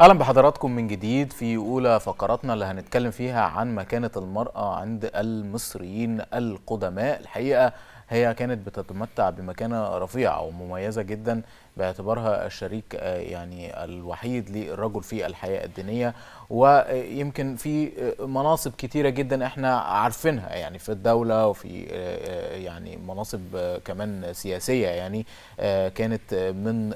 اهلا بحضراتكم من جديد في اولى فقراتنا اللي هنتكلم فيها عن مكانه المراه عند المصريين القدماء الحقيقه هي كانت بتتمتع بمكانه رفيعه ومميزه جدا باعتبارها الشريك آه، يعني الوحيد للرجل في الحياة الدينية ويمكن في آه، مناصب كتيرة جدا احنا عارفينها يعني في الدولة وفي آه، يعني مناصب كمان سياسية يعني كانت من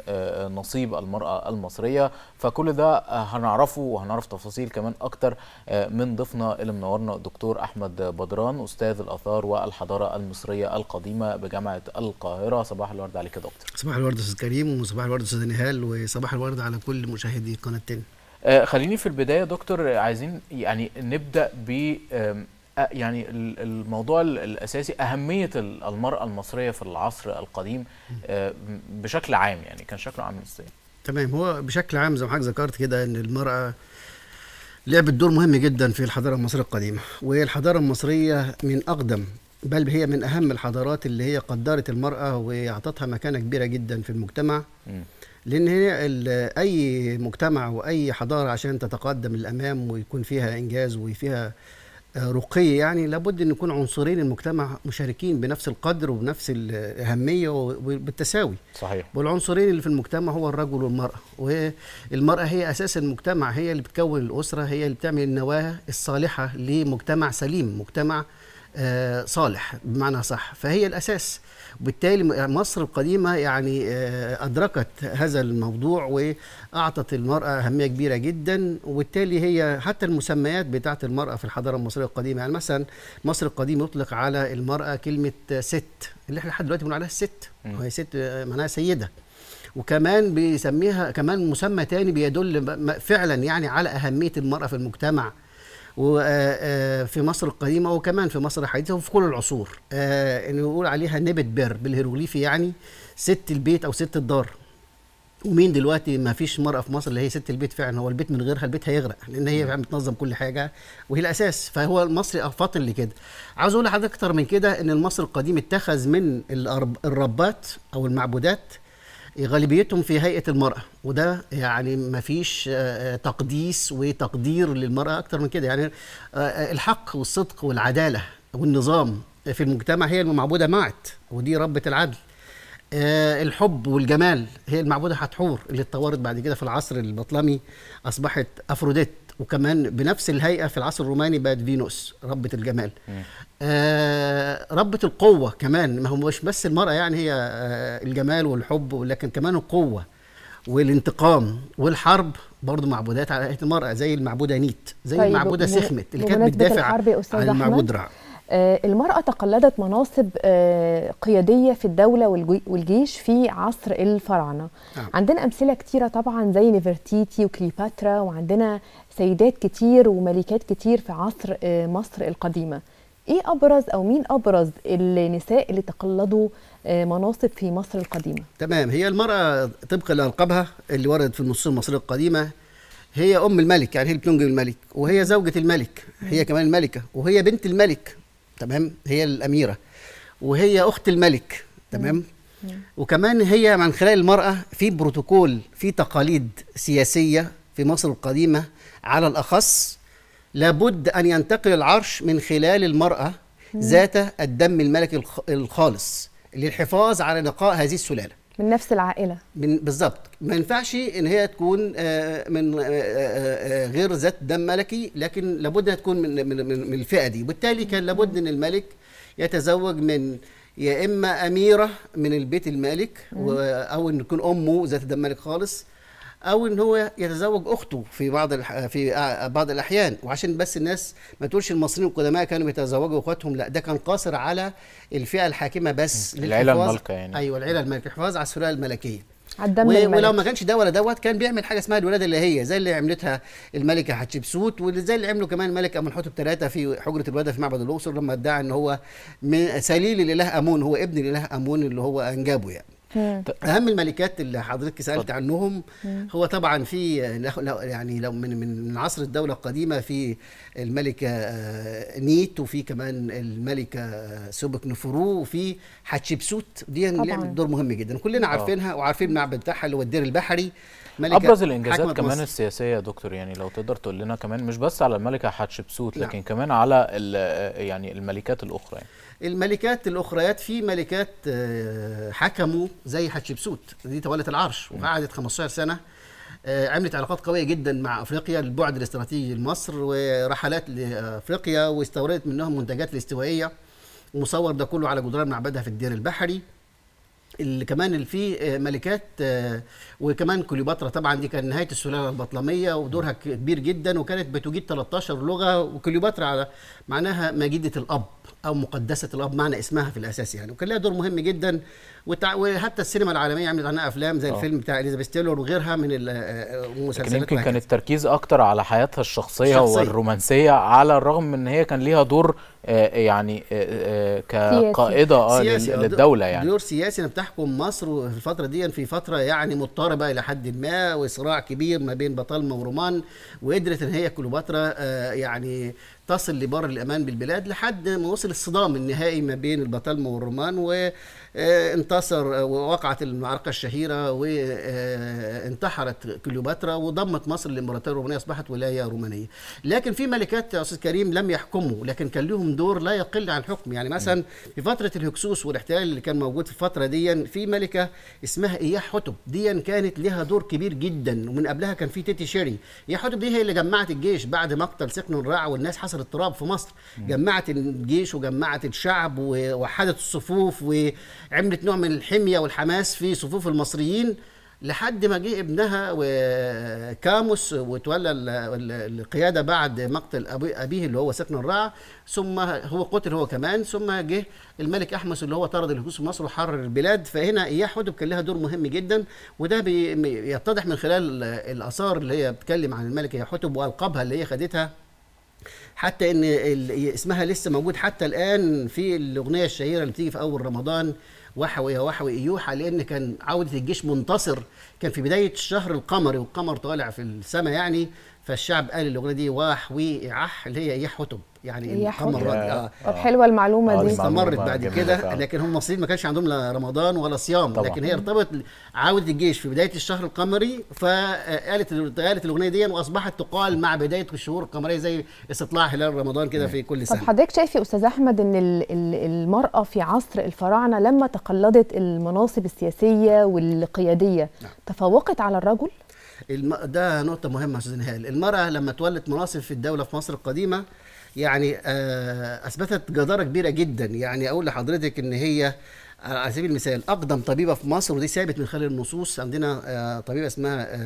نصيب المرأة المصرية فكل ده هنعرفه وهنعرف تفاصيل كمان أكتر من ضيفنا اللي منورنا الدكتور أحمد بدران أستاذ الآثار والحضارة المصرية القديمة بجامعة القاهرة صباح الورد عليك يا دكتور صباح الورد أستاذ كريم عليكم وصباح الورد استاذ نهال وصباح الورد على كل مشاهدي قناه تاني آه، خليني في البدايه دكتور عايزين يعني نبدا ب آه، يعني الموضوع الاساسي اهميه المراه المصريه في العصر القديم آه، بشكل عام يعني كان شكله عامل ازاي تمام هو بشكل عام زي ما حضرتك ذكرت كده ان المراه لعبت دور مهم جدا في الحضاره المصريه القديمه والحضاره المصريه من اقدم بل هي من أهم الحضارات اللي هي قدرت المرأة وأعطتها مكانة كبيرة جدا في المجتمع م. لأن هي أي مجتمع وأي حضارة عشان تتقدم للأمام ويكون فيها إنجاز وفيها رقي يعني لابد أن يكون عنصرين المجتمع مشاركين بنفس القدر وبنفس الأهمية وبالتساوي صحيح والعنصرين اللي في المجتمع هو الرجل والمرأة والمرأة هي أساس المجتمع هي اللي بتكون الأسرة هي اللي بتعمل النواة الصالحة لمجتمع سليم مجتمع آه، صالح بمعنى صح فهي الاساس وبالتالي مصر القديمه يعني آه، ادركت هذا الموضوع واعطت المراه اهميه كبيره جدا وبالتالي هي حتى المسميات بتاعه المراه في الحضاره المصريه القديمه يعني مثلا مصر القديمه يطلق على المراه كلمه ست اللي احنا لحد دلوقتي بنقول عليها ست وهي ست آه، معناها سيده وكمان بيسميها كمان مسمى تاني بيدل فعلا يعني على اهميه المراه في المجتمع وفي آه، آه، مصر القديمه وكمان في مصر الحديثه وفي كل العصور آه، انه يقول عليها نبت بير بالهيروغليفي يعني ست البيت او ست الدار ومين دلوقتي ما فيش مرأة في مصر اللي هي ست البيت فعلا هو البيت من غيرها البيت هيغرق لأن هي فعلا بتنظم كل حاجة وهي الأساس فهو المصري فاطن لكده عاوز أقول لحضرتك أكتر من كده إن المصري القديم اتخذ من الربات أو المعبودات غالبيتهم في هيئه المراه وده يعني ما فيش آه، آه، تقديس وتقدير للمراه اكتر من كده يعني آه، الحق والصدق والعداله والنظام في المجتمع هي المعبوده معت ودي ربه العدل الحب والجمال هي المعبوده حتحور اللي اتطورت بعد كده في العصر البطلمي اصبحت افروديت وكمان بنفس الهيئه في العصر الروماني بقت فينوس ربه الجمال آه، ربة القوة كمان ما هو مش بس المرأة يعني هي آه، الجمال والحب ولكن كمان القوة والانتقام والحرب برضه معبودات على هيئة المرأة زي المعبودة نيت زي طيب المعبودة سخمت اللي كانت بتدافع عن المعبود رع آه، المرأة تقلدت مناصب قيادية في الدولة والجيش في عصر الفراعنة آه. عندنا أمثلة كتيرة طبعا زي نيفرتيتي وكليوباترا وعندنا سيدات كتير وملكات كتير في عصر مصر القديمة ايه ابرز او مين ابرز النساء اللي تقلدوا آه، مناصب في مصر القديمه تمام هي المراه طبقا لالقابها اللي وردت في النصوص المصريه القديمه هي ام الملك يعني هي اللي بتنجب الملك وهي زوجه الملك هي كمان الملكه وهي بنت الملك تمام هي الاميره وهي اخت الملك تمام وكمان هي من خلال المراه في بروتوكول في تقاليد سياسيه في مصر القديمه على الاخص لابد أن ينتقل العرش من خلال المرأة ذات الدم الملكي الخالص للحفاظ على نقاء هذه السلالة من نفس العائله بالظبط ما ينفعش ان هي تكون آه، من آه، آه، غير ذات دم ملكي لكن لابد انها تكون من من من الفئه دي وبالتالي كان لابد ان الملك يتزوج من يا اما اميره من البيت المالك او ان تكون امه ذات دم ملك خالص او ان هو يتزوج اخته في بعض في بعض الاحيان وعشان بس الناس ما تقولش المصريين القدماء كانوا بيتزوجوا اخواتهم لا ده كان قاصر على الفئه الحاكمه بس العيله المالكه يعني ايوه العيله المالكه الحفاظ على السلاله الملكيه و... ولو ما كانش ده ولا دوت كان بيعمل حاجه اسمها الولاده اللي هي زي اللي عملتها الملكه حتشبسوت وزي اللي عمله كمان الملك حوتب ثلاثه في حجره الولاده في معبد الاقصر لما ادعى ان هو سليل الاله امون هو ابن الاله امون اللي هو انجابه يعني اهم الملكات اللي حضرتك سالت عنهم هو طبعا في يعني لو من من عصر الدوله القديمه في الملكه آه، نيت وفي كمان الملكه آه، سوبك نفرو وفي حتشبسوت دي يعني لعبت دور مهم جدا كلنا آه. عارفينها وعارفين المعبد بتاعها اللي هو الدير البحري ملكة ابرز الانجازات كمان مصر. السياسيه يا دكتور يعني لو تقدر تقول لنا كمان مش بس على الملكه حتشبسوت نعم. لكن نعم. كمان على يعني الملكات الاخرى يعني. الملكات الاخريات في ملكات آه، حكموا زي حتشبسوت دي تولت العرش وقعدت 15 سنه آه، عملت علاقات قويه جدا مع افريقيا البعد الاستراتيجي لمصر ورحلات لافريقيا واستوردت منهم منتجات الاستوائيه مصور ده كله على جدران معبدها في الدير البحري اللي كمان اللي فيه آه، ملكات وكمان كليوباترا طبعا دي كان نهايه السلاله البطلميه ودورها كبير جدا وكانت بتجيد 13 لغه وكليوباترا على معناها ماجده الاب او مقدسه الاب معنى اسمها في الاساس يعني وكان لها دور مهم جدا وتع... وحتى السينما العالميه عملت عنها افلام زي أوه. الفيلم بتاع اليزابيث تيلور وغيرها من المسلسلات يمكن كان التركيز اكتر على حياتها الشخصيه شخصية. والرومانسيه على الرغم من ان هي كان ليها دور آه, آه، يعني آه آه, آه، كقائده آه، سياسي. للدوله يعني دور سياسي بتحكم مصر في الفتره دي في فتره يعني مضطربه الى حد ما وصراع كبير ما بين بطالمه ورومان وقدرت ان هي كليوباترا يعني تصل لبر الامان بالبلاد لحد ما وصل الصدام النهائي ما بين البطالمه والرومان وانتصر آه، آه، ووقعت المعركه الشهيره وانتحرت آه، كليوباترا وضمت مصر للامبراطوريه الرومانيه اصبحت ولايه رومانيه لكن في ملكات يا استاذ كريم لم يحكموا لكن كان لهم دور لا يقل عن حكم يعني مثلا في فتره الهكسوس والاحتلال اللي كان موجود في الفتره دي في ملكه اسمها اياح حتب دي كانت لها دور كبير جدا ومن قبلها كان في تيتي شيري اياح حتب دي هي اللي جمعت الجيش بعد مقتل سقن الراع والناس حصل اضطراب في مصر جمعت الجيش وجمعت الشعب ووحدت الصفوف وعملت نوع من الحميه والحماس في صفوف المصريين لحد ما جه ابنها وكاموس وتولى القياده بعد مقتل ابيه اللي هو سكن الرع ثم هو قتل هو كمان ثم جه الملك احمس اللي هو طرد الهكوس في مصر وحرر البلاد فهنا اياح حدب كان لها دور مهم جدا وده بيتضح من خلال الاثار اللي هي بتتكلم عن الملك اياح حتب والقبها اللي هي خدتها حتى ان اسمها لسه موجود حتى الان في الاغنيه الشهيره اللي بتيجي في اول رمضان وحوي يا وحوي ايوحى لان كان عوده الجيش منتصر كان في بدايه الشهر القمري والقمر طالع في السماء يعني فالشعب قال الاغنيه دي وحوي عح اللي هي ايه يعني قمر آه. طب حلوه المعلومه آه. دي استمرت بعد كده لكن هم المصريين ما كانش عندهم لا رمضان ولا صيام طبعا. لكن هي ارتبط عوده الجيش في بدايه الشهر القمري فقالت قالت الاغنيه دي واصبحت تقال مع بدايه الشهور القمريه زي استطلاع هلال رمضان كده في كل سنه طب حضرتك شايف يا استاذ احمد ان المراه في عصر الفراعنه لما تقلدت المناصب السياسيه والقياديه نعم. تفوقت على الرجل الم... ده نقطة مهمة يا أستاذ نهال، المرأة لما تولت مناصب في الدولة في مصر القديمة يعني آه، اثبتت جداره كبيره جدا يعني اقول لحضرتك ان هي آه، على سبيل المثال اقدم طبيبه في مصر ودي ثابت من خلال النصوص عندنا آه، طبيبه اسمها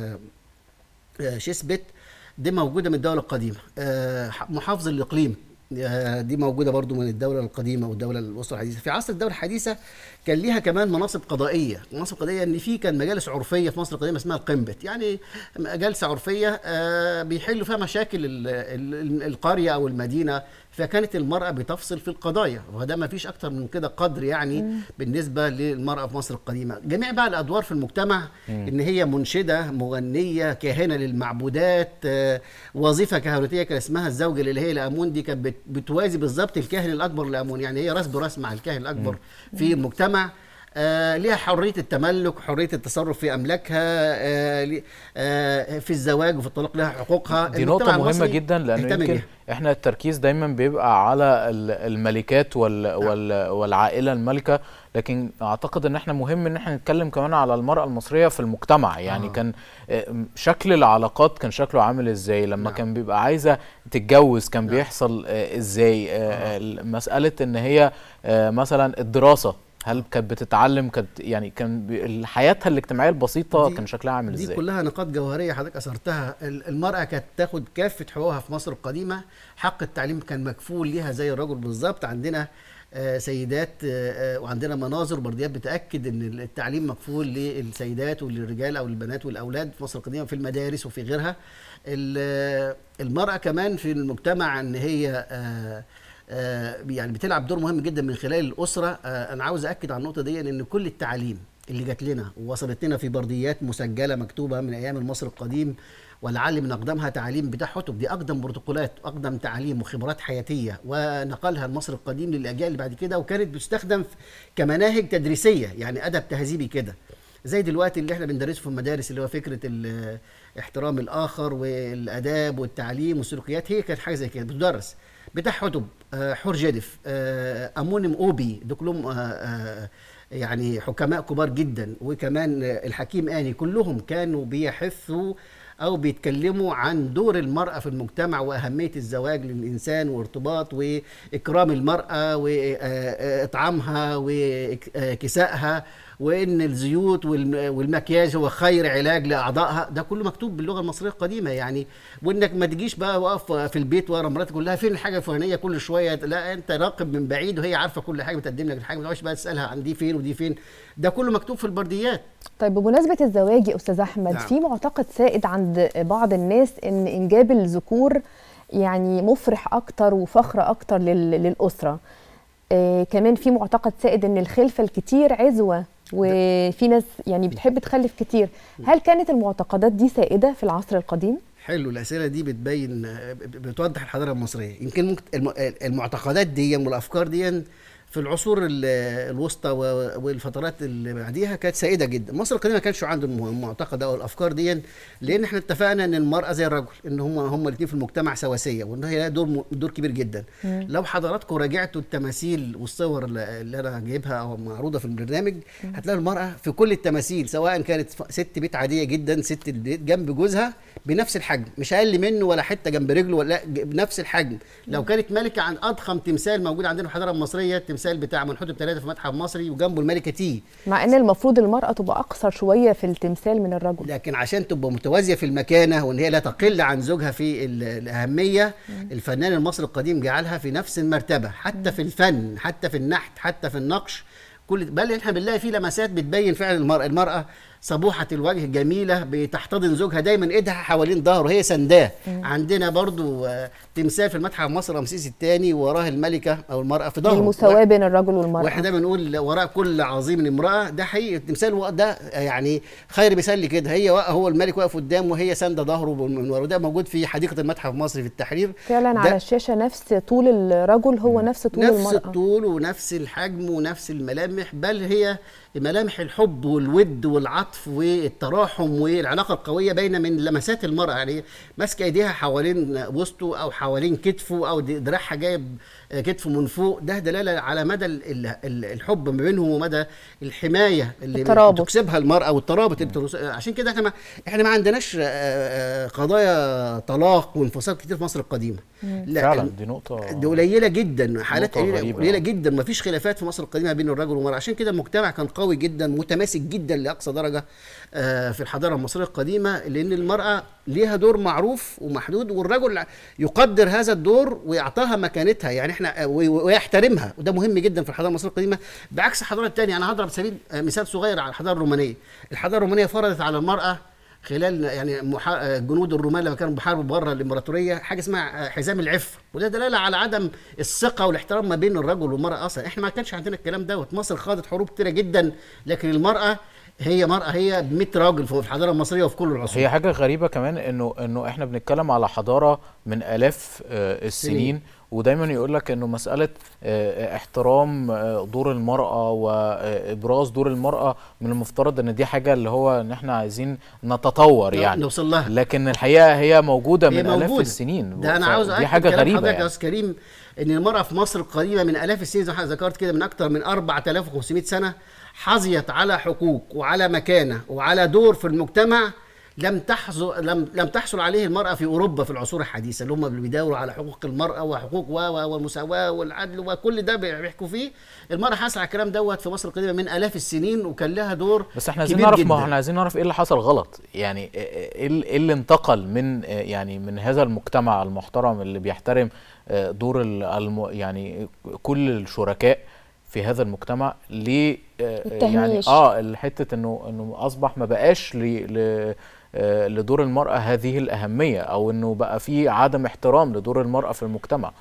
شيسبت دي موجوده من الدوله القديمه محافظ الاقليم دي موجوده برضو من الدوله القديمه والدوله الوسطى الحديثه في عصر الدوله الحديثه كان ليها كمان مناصب قضائيه مناصب قضائيه ان في كان مجالس عرفيه في مصر القديمه اسمها القنبت يعني جلسه عرفيه آه، بيحلوا فيها مشاكل القريه او المدينه فكانت المرأة بتفصل في القضايا وده ما فيش أكتر من كده قدر يعني بالنسبة للمرأة في مصر القديمة جميع بقى الأدوار في المجتمع إن هي منشدة مغنية كاهنة للمعبودات آه، وظيفة كهنوتية كان اسمها الزوجة اللي هي لأمون دي كانت بتوازي بالظبط الكاهن الأكبر لأمون يعني هي راس براس مع الكاهن الأكبر في المجتمع آه، ليها حريه التملك حريه التصرف في املاكها آه، آه، في الزواج وفي الطلاق لها حقوقها دي نقطه مهمه جدا لان يمكن احنا التركيز دايما بيبقى على الملكات وال نعم. وال والعائله المالكه لكن اعتقد ان احنا مهم ان احنا نتكلم كمان على المراه المصريه في المجتمع يعني آه. كان شكل العلاقات كان شكله عامل ازاي لما آه. كان بيبقى عايزه تتجوز كان نعم. آه. بيحصل ازاي آه. مساله ان هي مثلا الدراسه هل كانت بتتعلم كانت يعني كان حياتها الاجتماعيه البسيطه كان شكلها عامل ازاي؟ دي كلها نقاط جوهريه حضرتك اثرتها المراه كانت تاخد كافه حقوقها في مصر القديمه حق التعليم كان مكفول ليها زي الرجل بالظبط عندنا آه، سيدات آه، آه، وعندنا مناظر برديات بتاكد ان التعليم مكفول للسيدات وللرجال او للبنات والاولاد في مصر القديمه في المدارس وفي غيرها المراه كمان في المجتمع ان هي آه، يعني بتلعب دور مهم جدا من خلال الاسره آه، انا عاوز اكد على النقطه دي ان كل التعاليم اللي جات لنا ووصلت لنا في برديات مسجله مكتوبه من ايام المصر القديم ولعل من اقدمها تعاليم بتاع حتب دي اقدم بروتوكولات اقدم تعاليم وخبرات حياتيه ونقلها المصر القديم للاجيال اللي بعد كده وكانت بتستخدم كمناهج تدريسيه يعني ادب تهذيبي كده زي دلوقتي اللي احنا بندرسه في المدارس اللي هو فكره احترام الاخر والاداب والتعليم والسلوكيات هي كانت حاجه زي كده بتدرس بتاع حتب آه، حور جدف آه، امونم اوبي دول آه، يعني حكماء كبار جدا وكمان الحكيم اني كلهم كانوا بيحثوا او بيتكلموا عن دور المراه في المجتمع واهميه الزواج للانسان وارتباط واكرام المراه واطعامها وكسائها وان الزيوت والمكياج هو خير علاج لاعضائها ده كله مكتوب باللغه المصريه القديمه يعني وانك ما تجيش بقى واقف في البيت ورا مراتك كلها فين الحاجه الفلانيه كل شويه لا انت راقب من بعيد وهي عارفه كل حاجه بتقدم لك الحاجه ما تقعدش بقى تسالها عن دي فين ودي فين ده كله مكتوب في البرديات طيب بمناسبه الزواج يا استاذ احمد نعم. في معتقد سائد عند بعض الناس ان انجاب الذكور يعني مفرح اكتر وفخر اكتر للاسره آه كمان في معتقد سائد ان الخلفه الكتير عزوه وفي ناس يعني بتحب تخلف كتير هل كانت المعتقدات دي سائده في العصر القديم حلو الاسئله دي بتبين بتوضح الحضاره المصريه يمكن المعتقدات دي والافكار دي في العصور الوسطى والفترات اللي بعديها كانت سائده جدا مصر القديمه ما كانش عنده المعتقد او الافكار دي لان احنا اتفقنا ان المراه زي الرجل ان هم هم الاثنين في المجتمع سواسيه وان هي دور دور كبير جدا مم. لو حضراتكم راجعتوا التماثيل والصور اللي انا جايبها او معروضه في البرنامج هتلاقي هتلاقوا المراه في كل التماثيل سواء كانت ست بيت عاديه جدا ست البيت جنب جوزها بنفس الحجم مش اقل منه ولا حته جنب رجله ولا بنفس الحجم لو كانت ملكه عن اضخم تمثال موجود عندنا في الحضاره المصريه التمثال بتاع منحوت بثلاثه في متحف مصري وجنبه الملكه تي مع ان المفروض المراه تبقى اقصر شويه في التمثال من الرجل لكن عشان تبقى متوازيه في المكانه وان هي لا تقل عن زوجها في الاهميه الفنان المصري القديم جعلها في نفس المرتبه حتى في الفن حتى في النحت حتى في النقش كل بل احنا بنلاقي فيه لمسات بتبين فعلا المراه صبوحه الوجه جميله بتحتضن زوجها دايما ايدها حوالين ظهره هي سنداه عندنا برضو آه، تمثال في المتحف مصر رمسيس الثاني وراه الملكه او المراه في ظهره المساواه بين الرجل والمراه واحنا دايما بنقول وراء كل عظيم امراه ده حقيقي التمثال ده يعني خير مثال كده هي هو الملك واقف قدامه وهي سانده ظهره من وراه ده موجود في حديقه المتحف المصري في التحرير فعلا على الشاشه نفس طول الرجل هو نفس طول نفس المراه نفس الطول ونفس الحجم ونفس الملامح بل هي ملامح الحب والود والعطف والتراحم والعلاقه القويه بين من لمسات المراه يعني ماسكه ايديها حوالين وسطه او حوالين كتفه او دراعها جايب كتفه من فوق ده دلاله على مدى الحب ما بينهم ومدى الحمايه اللي الترابط. بتكسبها المراه والترابط اللي عشان كده احنا ما احنا ما عندناش قضايا طلاق وانفصال كتير في مصر القديمه لا فعلا دي نقطه دي قليله جدا حالات قليله جدا ما فيش خلافات في مصر القديمه بين الرجل والمراه عشان كده المجتمع كان قوي قوي جدا متماسك جدا لاقصى درجه آه، في الحضاره المصريه القديمه لان المراه ليها دور معروف ومحدود والرجل يقدر هذا الدور ويعطاها مكانتها يعني احنا آه، ويحترمها وده مهم جدا في الحضاره المصريه القديمه بعكس الحضاره الثانيه انا هضرب سبيل آه، مثال صغير على الحضاره الرومانيه الحضاره الرومانيه فرضت على المراه خلال يعني محا... جنود الرومان لما كانوا بيحاربوا بره الامبراطوريه حاجه اسمها حزام العفه وده دلاله على عدم الثقه والاحترام ما بين الرجل والمراه اصلا احنا ما كانش عندنا الكلام دوت مصر خاضت حروب كتيره جدا لكن المراه هي مرأة هي 100 راجل في الحضارة المصرية وفي كل العصور هي حاجة غريبة كمان انه انه احنا بنتكلم على حضارة من آلاف آه، السنين ودايما يقول لك انه مساله آه، آه، احترام آه، دور المراه وابراز دور المراه من المفترض ان دي حاجه اللي هو ان احنا عايزين نتطور يعني نوصل لها لكن الحقيقه هي موجوده هي من موجودة. الاف السنين ده انا عاوز دي حاجه غريبه يا يعني. استاذ كريم ان المراه في مصر قديمه من الاف السنين زي ما ذكرت كده من اكثر من 4500 سنه حظيت على حقوق وعلى مكانه وعلى دور في المجتمع لم تحصل لم لم تحصل عليه المرأة في أوروبا في العصور الحديثة اللي هم بيدوروا على حقوق المرأة وحقوق و والمساواة والعدل وكل ده بيحكوا فيه المرأة حصل على الكلام دوت في مصر القديمة من آلاف السنين وكان لها دور بس احنا عايزين نعرف ما احنا عايزين نعرف ايه اللي حصل غلط يعني إيه-, إيه-, إيه, ايه اللي انتقل من يعني من هذا المجتمع المحترم اللي بيحترم آه، دور الم يعني كل الشركاء في هذا المجتمع ليه آه، يعني اه حته انه انه اصبح ما بقاش ل آه، لدور المرأة هذه الأهمية أو أنه بقى في عدم احترام لدور المرأة في المجتمع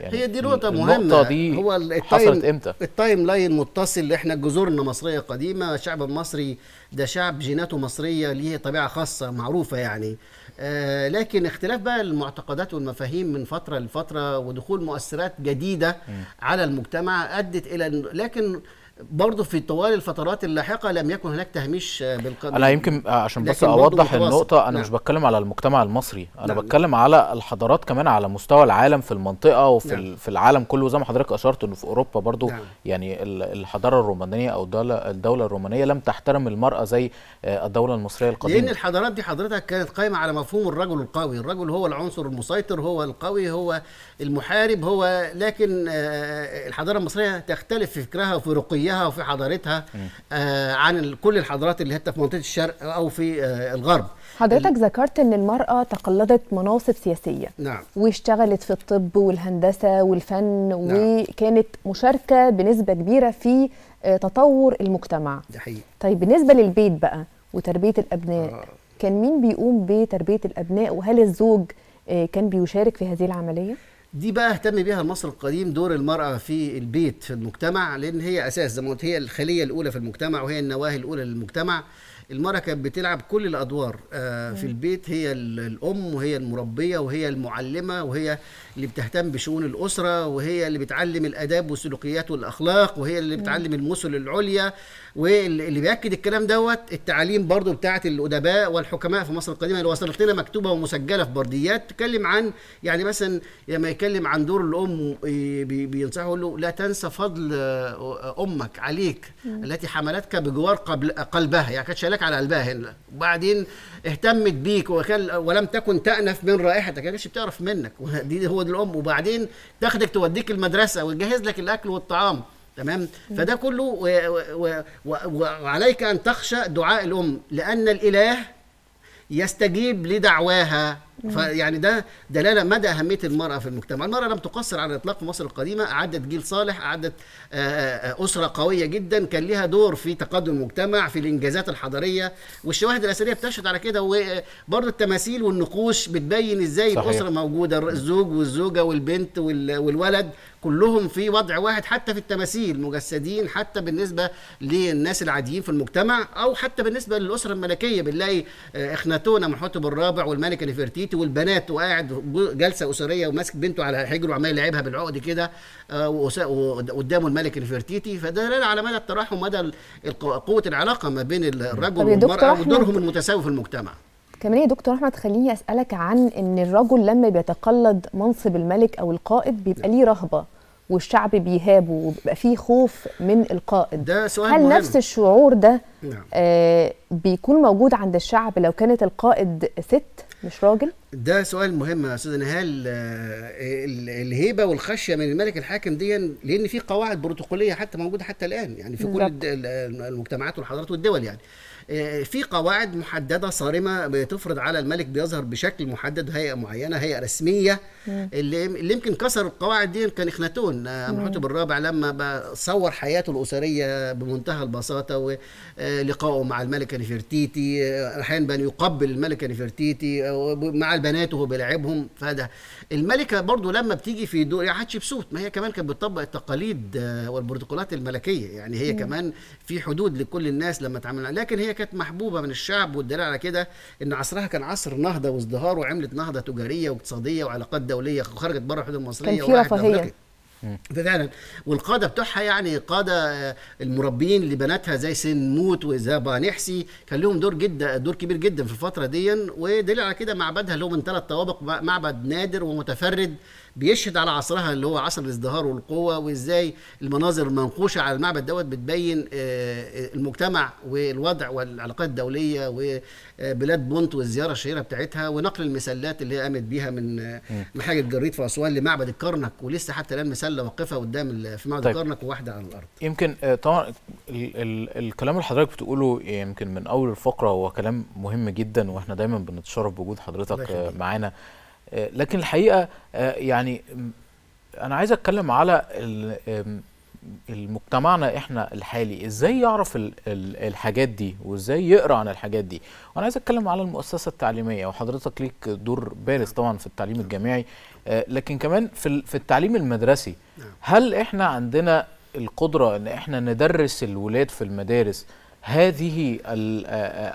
يعني هي دي نقطة مهمة النقطة دي هو التايم حصلت امتى؟ التايم لاين متصل احنا جذورنا مصرية قديمة، الشعب المصري ده شعب جيناته مصرية ليه طبيعة خاصة معروفة يعني. آه لكن اختلاف بقى المعتقدات والمفاهيم من فترة لفترة ودخول مؤثرات جديدة م. على المجتمع أدت إلى لكن برضه في طوال الفترات اللاحقه لم يكن هناك تهميش بالقدر انا يمكن عشان بس اوضح النقطه انا نعم. مش بتكلم على المجتمع المصري انا نعم. بتكلم على الحضارات كمان على مستوى العالم في المنطقه وفي نعم. في العالم كله زي ما حضرتك اشرت انه في اوروبا برضه نعم. يعني الحضاره الرومانيه او الدوله, الدولة الرومانيه لم تحترم المراه زي آه، الدوله المصريه القديمه لان الحضارات دي حضرتك كانت قايمه على مفهوم الرجل القوي الرجل هو العنصر المسيطر هو القوي هو المحارب هو لكن آه، الحضاره المصريه تختلف في فكرها وفي رقيها زيها وفي حضارتها آه عن كل الحضارات اللي هي في منطقه الشرق او في آه الغرب حضرتك ذكرت ان المراه تقلدت مناصب سياسيه نعم واشتغلت في الطب والهندسه والفن نعم. وكانت مشاركه بنسبه كبيره في آه، تطور المجتمع ده حقيقي طيب بالنسبه للبيت بقى وتربيه الابناء آه. كان مين بيقوم بتربيه الابناء وهل الزوج آه، كان بيشارك في هذه العمليه دي بقى اهتم بيها مصر القديم دور المرأة في البيت في المجتمع لأن هي أساس زي ما قلت هي الخلية الأولى في المجتمع وهي النواهي الأولى للمجتمع المرأة كانت بتلعب كل الأدوار آه، في البيت هي الأم وهي المربية وهي المعلمة وهي اللي بتهتم بشؤون الأسرة وهي اللي بتعلم الآداب والسلوكيات والأخلاق وهي اللي بتعلم المثل العليا واللي بيأكد الكلام دوت التعاليم برضو بتاعة الأدباء والحكماء في مصر القديمة اللي وصلت لنا مكتوبة ومسجلة في برديات تتكلم عن يعني مثلا لما يتكلم عن دور الأم آه، بينصحه يقول له لا تنسى فضل آه، أمك عليك التي حملتك بجوار قلبها يعني كانت شايلك لك على الباهل وبعدين اهتمت بيك وكل ولم تكن تأنف من رائحتك ما كانتش بتعرف منك ودي هو دي الام وبعدين تاخدك توديك المدرسه وتجهز لك الاكل والطعام تمام فده كله وعليك ان تخشى دعاء الام لان الاله يستجيب لدعواها فيعني ده دلاله مدى اهميه المراه في المجتمع، المراه لم تقصر على الاطلاق في مصر القديمه، اعدت جيل صالح، اعدت آه، آه، آه، اسره قويه جدا، كان لها دور في تقدم المجتمع، في الانجازات الحضاريه، والشواهد الاثريه بتشهد على كده، وبرضه التماثيل والنقوش بتبين ازاي صحيح. الاسره موجوده، الزوج والزوجه والبنت والولد كلهم في وضع واحد حتى في التماثيل مجسدين حتى بالنسبه للناس العاديين في المجتمع او حتى بالنسبه للاسره الملكيه بنلاقي آه، اخناتونا محتب الرابع والملكه نفرتيتي والبنات وقاعد جلسه اسريه وماسك بنته على حجره وعمال يلعبها بالعقد كده آه، وقدامه الملك نفرتيتي فده دلالة على مدى التراحم مدى قوه العلاقه ما بين الرجل والمراه ودورهم المتساوي في المجتمع كمان يا دكتور احمد خليني اسالك عن ان الرجل لما بيتقلد منصب الملك او القائد بيبقى ليه رهبه والشعب بيهابه وبيبقى فيه خوف من القائد ده سؤال هل مهم. نفس الشعور ده نعم. آه بيكون موجود عند الشعب لو كانت القائد ست مش راجل ده سؤال مهم يا نهال آه الهيبه والخشيه من الملك الحاكم دي لان في قواعد بروتوكوليه حتى موجوده حتى الان يعني في كل المجتمعات والحضارات والدول يعني آه، في قواعد محدده صارمه بتفرض على الملك بيظهر بشكل محدد هيئه معينه هيئه رسميه اللي, اللي يمكن كسر القواعد دي كان اخناتون امحوتب آه، الرابع لما صور حياته الاسريه بمنتهى البساطه ولقائه آه، مع الملكه نفرتيتي احيانا بان يقبل الملكه نفرتيتي مع البنات وهو بيلاعبهم فده الملكه برضو لما بتيجي في دور يعني حتشبسوت ما هي كمان كانت بتطبق التقاليد والبروتوكولات الملكيه يعني هي مم. كمان في حدود لكل الناس لما تعمل لكن هي كانت محبوبه من الشعب والدليل على كده ان عصرها كان عصر نهضه وازدهار وعملت نهضه تجاريه واقتصاديه وعلاقات دوليه خرجت بره الحدود المصريه كان في رفاهيه فعلا والقاده بتوعها يعني قاده آه، المربيين لبناتها زي سن موت وزابا نحسي كان لهم دور جدا دور كبير جدا في الفتره دي ودليل على كده معبدها اللي هو من ثلاث طوابق معبد نادر ومتفرد بيشهد على عصرها اللي هو عصر الازدهار والقوه وازاي المناظر المنقوشه على المعبد دوت بتبين آه، آه، المجتمع والوضع والعلاقات الدوليه وبلاد بونت والزياره الشهيره بتاعتها ونقل المسلات اللي هي قامت بيها من آه، من جريد في اسوان لمعبد الكرنك ولسه حتى الان مسله واقفه قدام في معبد طيب. الكرنك وواحده على الارض يمكن طبعا ال ال الكلام اللي حضرتك بتقوله يمكن من اول الفقره هو كلام مهم جدا واحنا دايما بنتشرف بوجود حضرتك معانا آه، لكن الحقيقه آه، يعني انا عايز اتكلم على المجتمعنا احنا الحالي ازاي يعرف الحاجات دي وازاي يقرا عن الحاجات دي وانا عايز اتكلم على المؤسسه التعليميه وحضرتك ليك دور بارز طبعا في التعليم الجامعي آه، لكن كمان في في التعليم المدرسي نعم. هل احنا عندنا القدره ان احنا ندرس الولاد في المدارس هذه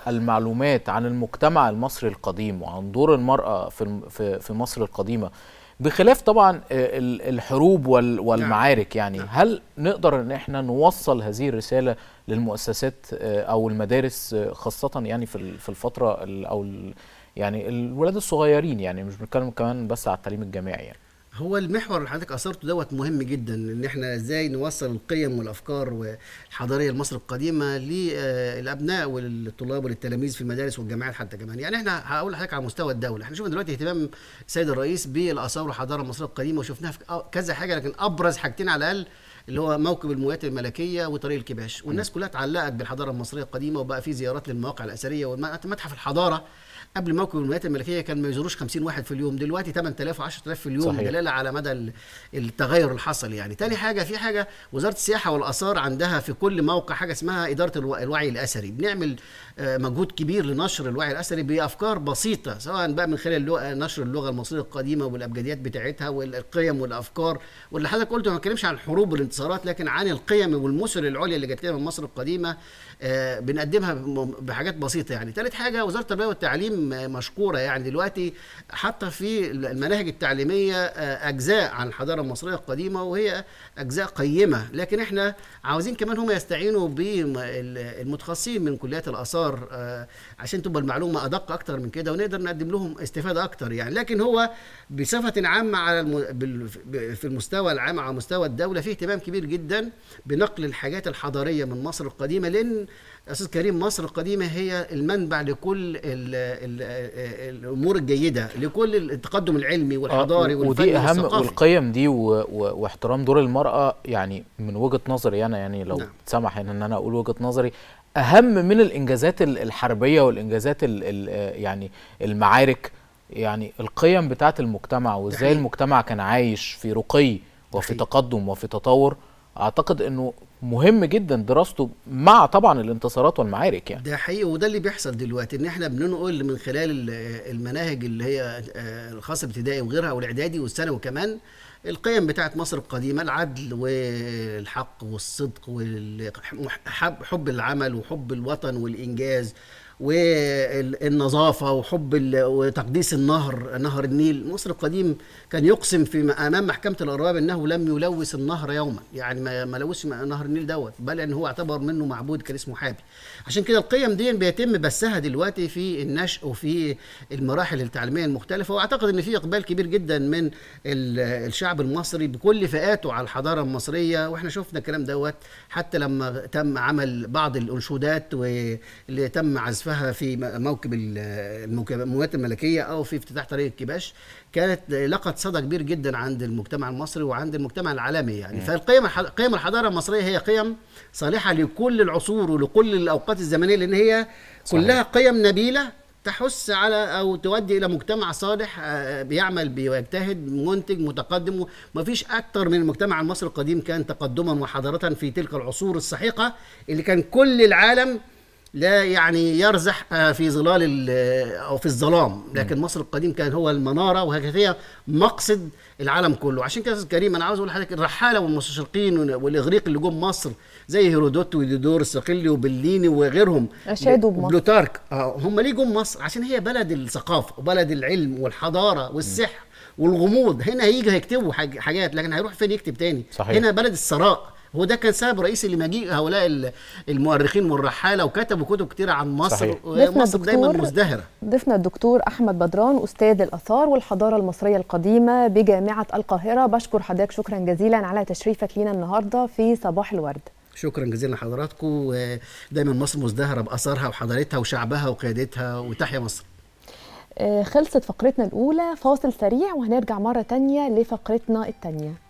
المعلومات عن المجتمع المصري القديم وعن دور المرأة في مصر القديمة بخلاف طبعا الحروب نعم. والمعارك يعني نعم. هل نقدر ان احنا نوصل هذه الرساله للمؤسسات او المدارس خاصه يعني في الفتره او يعني الولاد الصغيرين يعني مش بنتكلم كمان بس على التعليم الجامعي يعني هو المحور اللي حضرتك اثرته دوت مهم جدا ان احنا ازاي نوصل القيم والافكار الحضاريه لمصر القديمه للابناء آه، وللطلاب وللتلاميذ في المدارس والجامعات حتى كمان يعني احنا هقول لحضرتك على مستوى الدوله احنا شفنا دلوقتي اهتمام السيد الرئيس بالاثار والحضاره المصريه القديمه وشفناها في كذا حاجه لكن ابرز حاجتين على الاقل اللي هو موكب المويات الملكيه وطريق الكباش والناس كلها اتعلقت بالحضاره المصريه القديمه وبقى في زيارات للمواقع الاثريه ومتحف الحضاره قبل موكب المويات الملكيه كان ما يزوروش 50 واحد في اليوم دلوقتي 8000 و10000 في اليوم صحيح. دلاله على مدى التغير اللي حصل يعني تاني حاجه في حاجه وزاره السياحه والاثار عندها في كل موقع حاجه اسمها اداره الوعي الاثري بنعمل آه، مجهود كبير لنشر الوعي الاثري بافكار بسيطه سواء بقى من خلال اللغة نشر اللغه المصريه القديمه والابجديات بتاعتها والقيم والافكار واللي حضرتك قلته ما بتكلمش عن الحروب الانتصارات لكن عن القيم والمسل العليا اللي جات لنا من مصر القديمه آه، بنقدمها بحاجات بسيطه يعني ثالث حاجه وزاره التربيه والتعليم آه، مشكوره يعني دلوقتي حاطه في المناهج التعليميه آه، اجزاء عن الحضاره المصريه القديمه وهي اجزاء قيمه لكن احنا عاوزين كمان هم يستعينوا بالمتخصصين من كليات الاثار عشان تبقى المعلومه ادق اكتر من كده ونقدر نقدم لهم استفاده اكتر يعني لكن هو بصفه عامه على الم... في المستوى العام على مستوى الدوله في اهتمام كبير جدا بنقل الحاجات الحضاريه من مصر القديمه لان أستاذ كريم مصر القديمة هي المنبع لكل الـ الـ الـ الأمور الجيدة لكل التقدم العلمي آه، والحضاري آه والفني ودي أهم والثقافي. والقيم دي واحترام دور المرأة يعني من وجهة نظري أنا يعني لو نعم. تسمح إن أنا أقول وجهة نظري أهم من الإنجازات الحربية والإنجازات الـ الـ يعني المعارك يعني القيم بتاعة المجتمع وإزاي المجتمع كان عايش في رقي وفي تقدم وفي تطور أعتقد إنه مهم جدا دراسته مع طبعا الانتصارات والمعارك يعني ده حقيقي وده اللي بيحصل دلوقتي ان احنا بننقل من خلال المناهج اللي هي آه، الخاصه ابتدائي وغيرها والاعدادي والثانوي كمان القيم بتاعت مصر القديمه العدل والحق والصدق وحب العمل وحب الوطن والانجاز والنظافة وحب وتقديس النهر نهر النيل مصر القديم كان يقسم في أمام محكمة الأرباب أنه لم يلوث النهر يوما يعني ما, لوث لوثش نهر النيل دوت بل أن هو اعتبر منه معبود كان اسمه حابي عشان كده القيم دي بيتم بثها دلوقتي في النشأ وفي المراحل التعليمية المختلفة وأعتقد أن في إقبال كبير جدا من الشعب المصري بكل فئاته على الحضارة المصرية وإحنا شفنا الكلام دوت حتى لما تم عمل بعض الأنشودات واللي تم عزفها كشفها في موكب المواد الملكيه او في افتتاح طريق الكباش كانت لقت صدى كبير جدا عند المجتمع المصري وعند المجتمع العالمي يعني فالقيم قيم الحضاره المصريه هي قيم صالحه لكل العصور ولكل الاوقات الزمنيه لان هي صحيح. كلها قيم نبيله تحث على او تؤدي الى مجتمع صالح آه، بيعمل بيجتهد منتج متقدم ومفيش اكتر من المجتمع المصري القديم كان تقدما وحضاره في تلك العصور السحيقه اللي كان كل العالم لا يعني يرزح آه، في ظلال آه، او في الظلام لكن مصر القديم كان هو المناره وهكذا هي مقصد العالم كله عشان كده كريم انا عاوز اقول لحضرتك الرحاله والمستشرقين والاغريق اللي جم مصر زي هيرودوت وديدور الصقلي وبليني وغيرهم اشادوا بمصر بلوتارك آه، هم ليه جم مصر عشان هي بلد الثقافه وبلد العلم والحضاره والسحر والغموض هنا هيجي هيكتبوا حاجات لكن هيروح فين يكتب تاني صحيح. هنا بلد الثراء هو ده كان سبب رئيسي لمجيء هؤلاء المؤرخين والرحاله وكتبوا كتب كتير عن مصر صحيح. دايما مزدهره ضيفنا الدكتور احمد بدران استاذ الاثار والحضاره المصريه القديمه بجامعه القاهره بشكر حضرتك شكرا جزيلا على تشريفك لينا النهارده في صباح الورد شكرا جزيلا لحضراتكم دايما مصر مزدهره باثارها وحضارتها وشعبها وقيادتها وتحيا مصر آه، خلصت فقرتنا الاولى فاصل سريع وهنرجع مره تانية لفقرتنا التانية